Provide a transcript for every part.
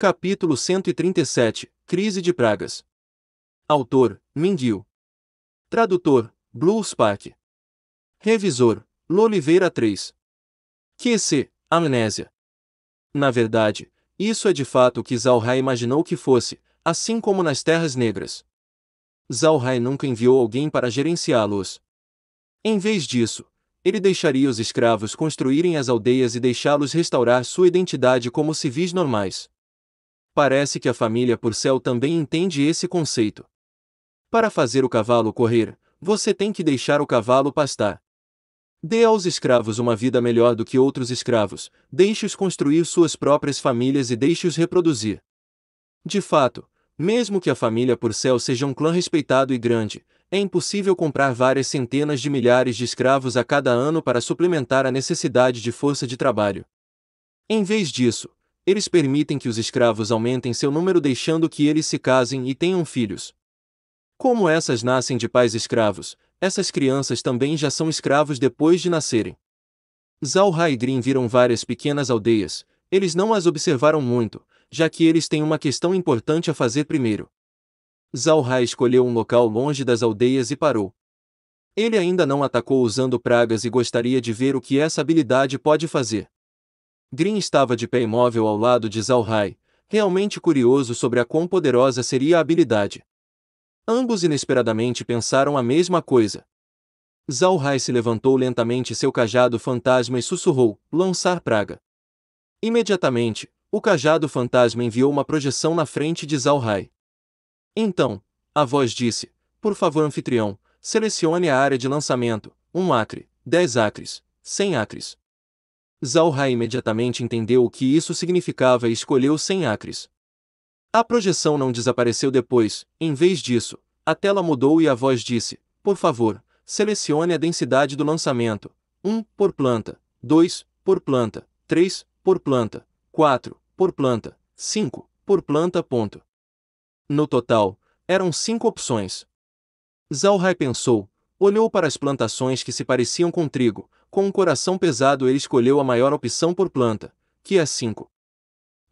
Capítulo 137 Crise de Pragas. Autor: Mindil. Tradutor: Blue Spark. Revisor: Loliveira 3. QC: Amnésia. Na verdade, isso é de fato o que Zalhai imaginou que fosse, assim como nas Terras Negras. Zalhai nunca enviou alguém para gerenciá-los. Em vez disso, ele deixaria os escravos construírem as aldeias e deixá-los restaurar sua identidade como civis normais. Parece que a família Purcell também entende esse conceito. Para fazer o cavalo correr, você tem que deixar o cavalo pastar. Dê aos escravos uma vida melhor do que outros escravos, deixe-os construir suas próprias famílias e deixe-os reproduzir. De fato, mesmo que a família Purcell seja um clã respeitado e grande, é impossível comprar várias centenas de milhares de escravos a cada ano para suplementar a necessidade de força de trabalho. Em vez disso, eles permitem que os escravos aumentem seu número deixando que eles se casem e tenham filhos. Como essas nascem de pais escravos, essas crianças também já são escravos depois de nascerem. Zalha e viram várias pequenas aldeias, eles não as observaram muito, já que eles têm uma questão importante a fazer primeiro. Zalha escolheu um local longe das aldeias e parou. Ele ainda não atacou usando pragas e gostaria de ver o que essa habilidade pode fazer. Green estava de pé imóvel ao lado de Zalhai, realmente curioso sobre a quão poderosa seria a habilidade. Ambos inesperadamente pensaram a mesma coisa. Zalhai se levantou lentamente seu cajado fantasma e sussurrou, lançar praga. Imediatamente, o cajado fantasma enviou uma projeção na frente de Zalhai. Então, a voz disse, por favor anfitrião, selecione a área de lançamento, um acre, 10 acres, 100 acres. Zalha imediatamente entendeu o que isso significava e escolheu 100 acres. A projeção não desapareceu depois, em vez disso, a tela mudou e a voz disse: Por favor, selecione a densidade do lançamento: 1 por planta, 2 por planta, 3 por planta, 4 por planta, 5 por planta. Ponto. No total, eram cinco opções. Zalhai pensou, olhou para as plantações que se pareciam com trigo, com um coração pesado ele escolheu a maior opção por planta, que é 5.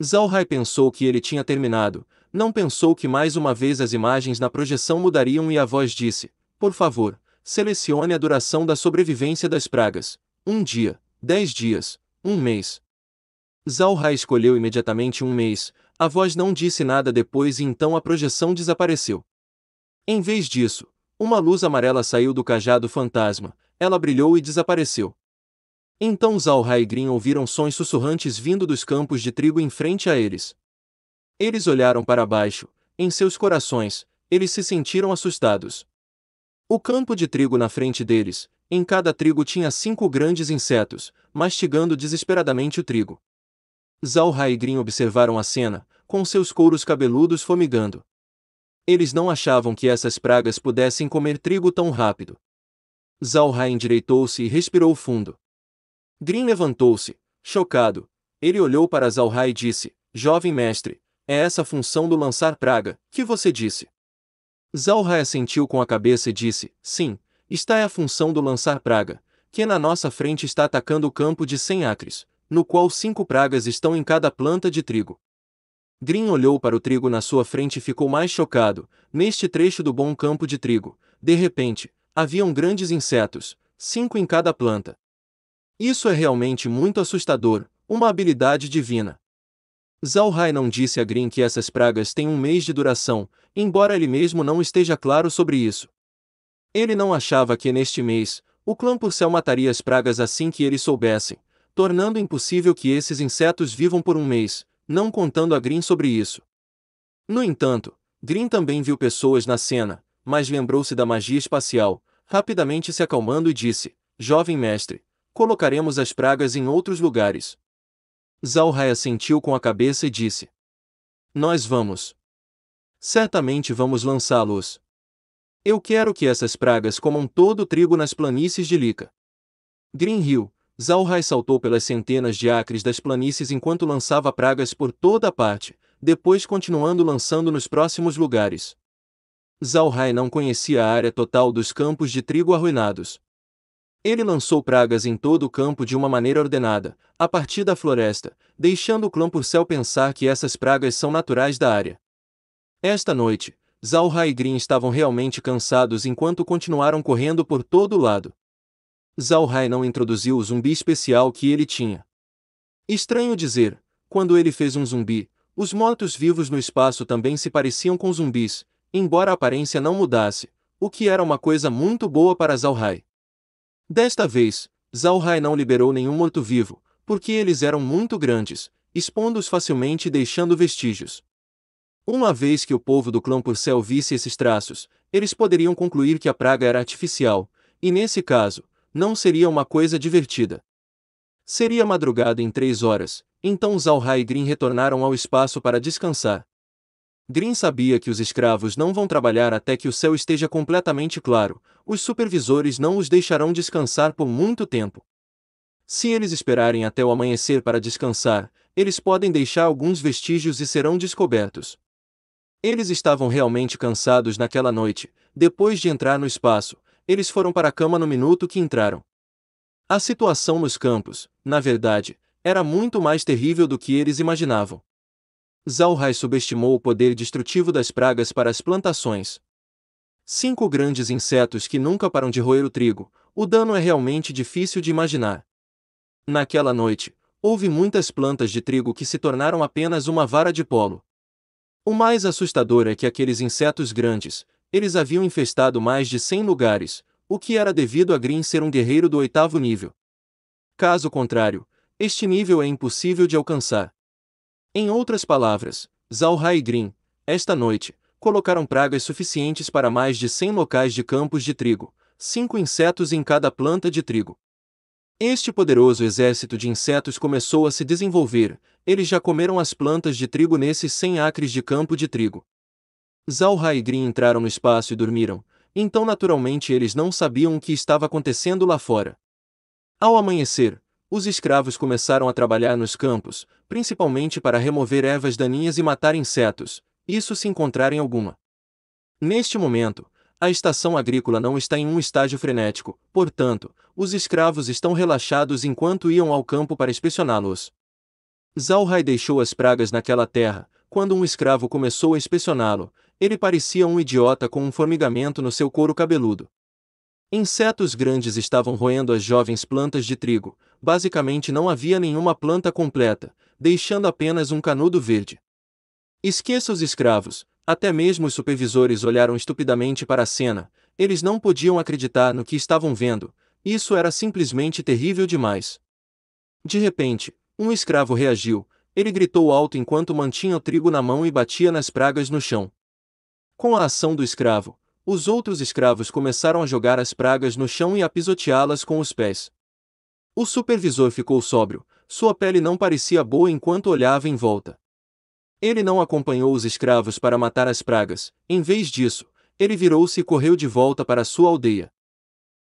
Zalhai pensou que ele tinha terminado, não pensou que mais uma vez as imagens na projeção mudariam e a voz disse, por favor, selecione a duração da sobrevivência das pragas, um dia, dez dias, um mês. Zalhai escolheu imediatamente um mês, a voz não disse nada depois e então a projeção desapareceu. Em vez disso, uma luz amarela saiu do cajado fantasma, ela brilhou e desapareceu. Então Zalha e Grim ouviram sons sussurrantes vindo dos campos de trigo em frente a eles. Eles olharam para baixo, em seus corações, eles se sentiram assustados. O campo de trigo na frente deles, em cada trigo tinha cinco grandes insetos, mastigando desesperadamente o trigo. Zalha e Grim observaram a cena, com seus couros cabeludos fomigando. Eles não achavam que essas pragas pudessem comer trigo tão rápido. Zalha endireitou-se e respirou fundo. Green levantou-se, chocado. Ele olhou para Zalha e disse, Jovem mestre, é essa a função do lançar praga, que você disse. Zalha assentiu com a cabeça e disse, Sim, está é a função do lançar praga, que na nossa frente está atacando o campo de cem acres, no qual cinco pragas estão em cada planta de trigo. Green olhou para o trigo na sua frente e ficou mais chocado. Neste trecho do bom campo de trigo, de repente, Haviam grandes insetos, cinco em cada planta. Isso é realmente muito assustador, uma habilidade divina. Zhao Hai não disse a Green que essas pragas têm um mês de duração, embora ele mesmo não esteja claro sobre isso. Ele não achava que neste mês, o clã Purcell mataria as pragas assim que eles soubessem, tornando impossível que esses insetos vivam por um mês, não contando a Green sobre isso. No entanto, Green também viu pessoas na cena, mas lembrou-se da magia espacial, rapidamente se acalmando e disse: Jovem mestre, colocaremos as pragas em outros lugares. Zalrai assentiu com a cabeça e disse: Nós vamos. Certamente vamos lançá-los. Eu quero que essas pragas comam todo o trigo nas planícies de Lika. Green Hill, Zalrai saltou pelas centenas de acres das planícies enquanto lançava pragas por toda a parte, depois continuando lançando nos próximos lugares. Zalhai não conhecia a área total dos campos de trigo arruinados. Ele lançou pragas em todo o campo de uma maneira ordenada, a partir da floresta, deixando o clã Purcell pensar que essas pragas são naturais da área. Esta noite, Zalha e Green estavam realmente cansados enquanto continuaram correndo por todo o lado. Zalhai não introduziu o zumbi especial que ele tinha. Estranho dizer, quando ele fez um zumbi, os mortos-vivos no espaço também se pareciam com zumbis, embora a aparência não mudasse, o que era uma coisa muito boa para Zhao Desta vez, Zhao não liberou nenhum morto-vivo, porque eles eram muito grandes, expondo-os facilmente e deixando vestígios. Uma vez que o povo do clã Purcell visse esses traços, eles poderiam concluir que a praga era artificial, e nesse caso, não seria uma coisa divertida. Seria madrugada em três horas, então Zhao e Green retornaram ao espaço para descansar. Green sabia que os escravos não vão trabalhar até que o céu esteja completamente claro, os supervisores não os deixarão descansar por muito tempo. Se eles esperarem até o amanhecer para descansar, eles podem deixar alguns vestígios e serão descobertos. Eles estavam realmente cansados naquela noite, depois de entrar no espaço, eles foram para a cama no minuto que entraram. A situação nos campos, na verdade, era muito mais terrível do que eles imaginavam. Zalhai subestimou o poder destrutivo das pragas para as plantações. Cinco grandes insetos que nunca param de roer o trigo, o dano é realmente difícil de imaginar. Naquela noite, houve muitas plantas de trigo que se tornaram apenas uma vara de polo. O mais assustador é que aqueles insetos grandes, eles haviam infestado mais de 100 lugares, o que era devido a Green ser um guerreiro do oitavo nível. Caso contrário, este nível é impossível de alcançar. Em outras palavras, Zalha e Green, esta noite, colocaram pragas suficientes para mais de 100 locais de campos de trigo, cinco insetos em cada planta de trigo. Este poderoso exército de insetos começou a se desenvolver, eles já comeram as plantas de trigo nesses 100 acres de campo de trigo. Zalha e Green entraram no espaço e dormiram, então naturalmente eles não sabiam o que estava acontecendo lá fora. Ao amanhecer, os escravos começaram a trabalhar nos campos, principalmente para remover ervas daninhas e matar insetos, isso se encontrarem alguma. Neste momento, a estação agrícola não está em um estágio frenético, portanto, os escravos estão relaxados enquanto iam ao campo para inspecioná-los. Zalhai deixou as pragas naquela terra, quando um escravo começou a inspecioná-lo, ele parecia um idiota com um formigamento no seu couro cabeludo. Insetos grandes estavam roendo as jovens plantas de trigo, basicamente não havia nenhuma planta completa, deixando apenas um canudo verde. Esqueça os escravos, até mesmo os supervisores olharam estupidamente para a cena, eles não podiam acreditar no que estavam vendo, isso era simplesmente terrível demais. De repente, um escravo reagiu, ele gritou alto enquanto mantinha o trigo na mão e batia nas pragas no chão. Com a ação do escravo, os outros escravos começaram a jogar as pragas no chão e a pisoteá-las com os pés. O supervisor ficou sóbrio, sua pele não parecia boa enquanto olhava em volta. Ele não acompanhou os escravos para matar as pragas, em vez disso, ele virou-se e correu de volta para sua aldeia.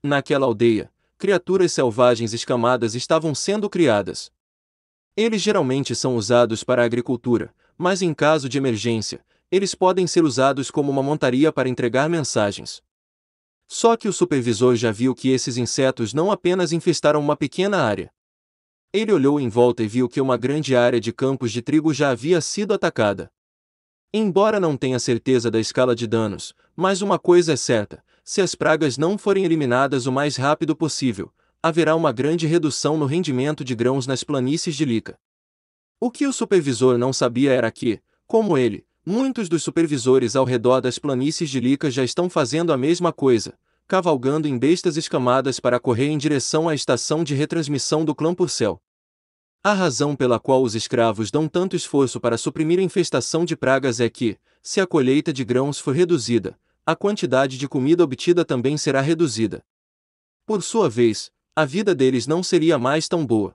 Naquela aldeia, criaturas selvagens escamadas estavam sendo criadas. Eles geralmente são usados para a agricultura, mas em caso de emergência, eles podem ser usados como uma montaria para entregar mensagens. Só que o supervisor já viu que esses insetos não apenas infestaram uma pequena área. Ele olhou em volta e viu que uma grande área de campos de trigo já havia sido atacada. Embora não tenha certeza da escala de danos, mas uma coisa é certa: se as pragas não forem eliminadas o mais rápido possível, haverá uma grande redução no rendimento de grãos nas planícies de Lica. O que o supervisor não sabia era que, como ele, Muitos dos supervisores ao redor das planícies de Lica já estão fazendo a mesma coisa, cavalgando em bestas escamadas para correr em direção à estação de retransmissão do clã Purcell. A razão pela qual os escravos dão tanto esforço para suprimir a infestação de pragas é que, se a colheita de grãos for reduzida, a quantidade de comida obtida também será reduzida. Por sua vez, a vida deles não seria mais tão boa.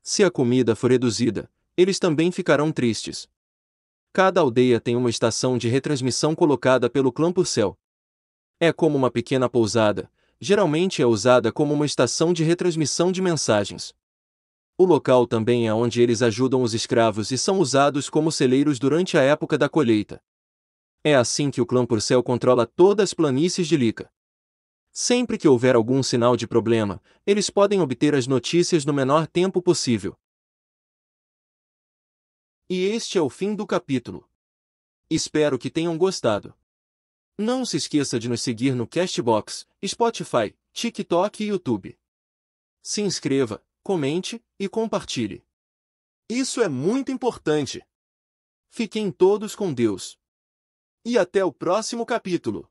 Se a comida for reduzida, eles também ficarão tristes, Cada aldeia tem uma estação de retransmissão colocada pelo clã por céu. É como uma pequena pousada, geralmente é usada como uma estação de retransmissão de mensagens. O local também é onde eles ajudam os escravos e são usados como celeiros durante a época da colheita. É assim que o clã Purcell controla todas as planícies de Lica. Sempre que houver algum sinal de problema, eles podem obter as notícias no menor tempo possível. E este é o fim do capítulo. Espero que tenham gostado. Não se esqueça de nos seguir no Castbox, Spotify, TikTok e YouTube. Se inscreva, comente e compartilhe. Isso é muito importante. Fiquem todos com Deus. E até o próximo capítulo.